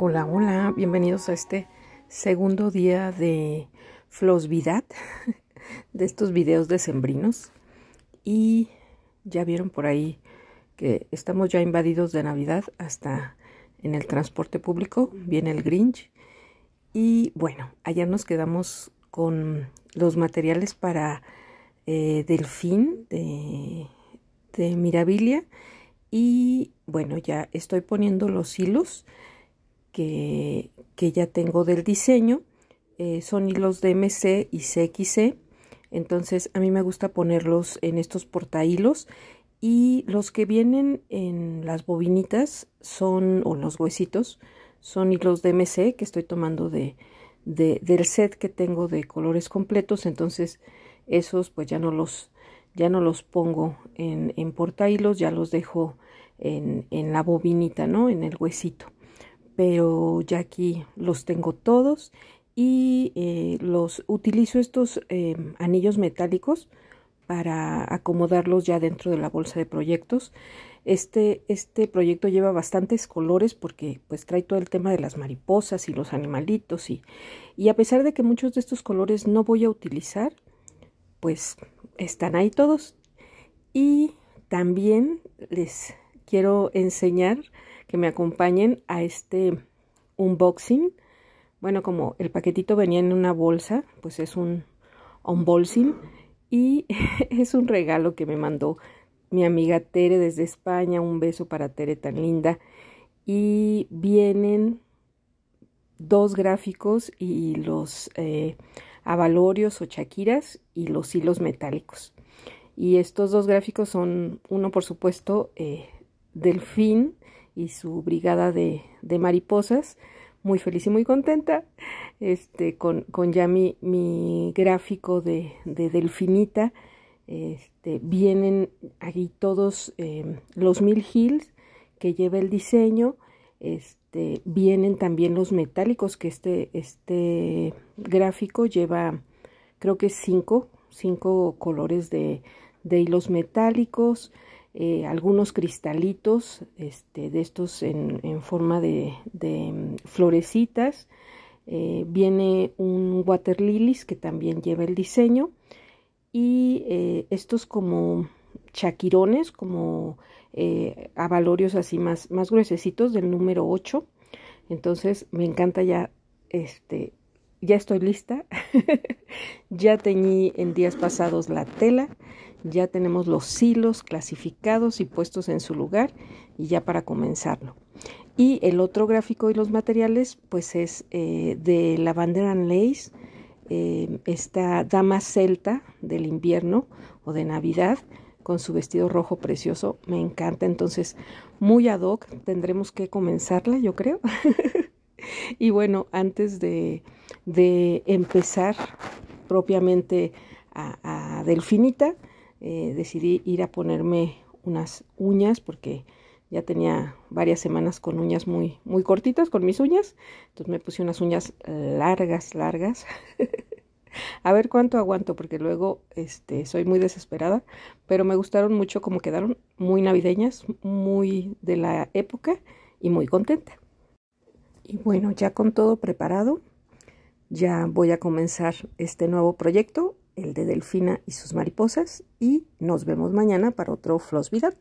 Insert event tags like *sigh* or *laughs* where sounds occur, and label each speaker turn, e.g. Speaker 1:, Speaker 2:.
Speaker 1: Hola, hola, bienvenidos a este segundo día de Flosvidad, *laughs* de estos videos sembrinos Y ya vieron por ahí que estamos ya invadidos de Navidad hasta en el transporte público, viene el Grinch. Y bueno, allá nos quedamos con los materiales para eh, Delfín de, de Mirabilia. Y bueno, ya estoy poniendo los hilos que, ya tengo del diseño. Eh, son hilos de MC y CXC. Entonces a mí me gusta ponerlos en estos hilos, Y los que vienen en las bobinitas son, o los huesitos, son hilos de MC que estoy tomando de, del set que tengo de colores completos. Entonces esos pues ya no los, ya no los pongo en, en hilos, ya los dejo en, en la bobinita, ¿no? En el huesito pero ya aquí los tengo todos y eh, los utilizo estos eh, anillos metálicos para acomodarlos ya dentro de la bolsa de proyectos. Este, este, proyecto lleva bastantes colores porque pues trae todo el tema de las mariposas y los animalitos y, y a pesar de que muchos de estos colores no voy a utilizar, pues están ahí todos. Y también les quiero enseñar que me acompañen a este unboxing. Bueno, como el paquetito venía en una bolsa, pues es un unboxing y *laughs* es un regalo que me mandó mi amiga Tere desde España. Un beso para Tere tan linda. Y vienen dos gráficos y los abalorios eh, avalorios o chaquiras y los hilos metálicos. Y estos dos gráficos son uno, por supuesto, del eh, delfín y su brigada de, mariposas. Muy feliz y muy contenta este, con, con ya mi, gráfico de, de delfinita. Este, vienen aquí todos em, los mil hills que lleva el diseño. Este, vienen también los metálicos que este, este gráfico lleva, creo que cinco, cinco colores de, de hilos metálicos. Eh, algunos cristalitos este, de estos en, forma de, mm, florecitas. Eh, viene un water que también lleva el diseño y eh, estos como chaquirones, como avalorios así más, más gruesecitos del número 8. Entonces me encanta ya este, ya estoy lista. *laughs* ya teñí en días pasados la tela, ya tenemos los hilos clasificados y puestos en su lugar y ya para comenzarlo. Y el otro gráfico y los materiales pues es eh, de la bandera Lace, eh, esta dama celta del invierno o de Navidad con su vestido rojo precioso, me encanta, entonces muy ad hoc tendremos que comenzarla, yo creo. *laughs* y bueno, antes de, de empezar propiamente a, Delfinita, eh, decidí ir a ponerme unas uñas porque ya tenía varias semanas con uñas muy, muy cortitas, con mis uñas. Entonces me puse unas uñas largas, largas. *laughs* a ver cuánto aguanto, porque luego este, soy muy desesperada. Pero me gustaron mucho como quedaron, muy navideñas, muy de la época y muy contenta. Y bueno, ya con todo preparado, ya voy a comenzar este nuevo proyecto, el de Delfina y sus mariposas, y nos vemos mañana para otro Floss Vidal.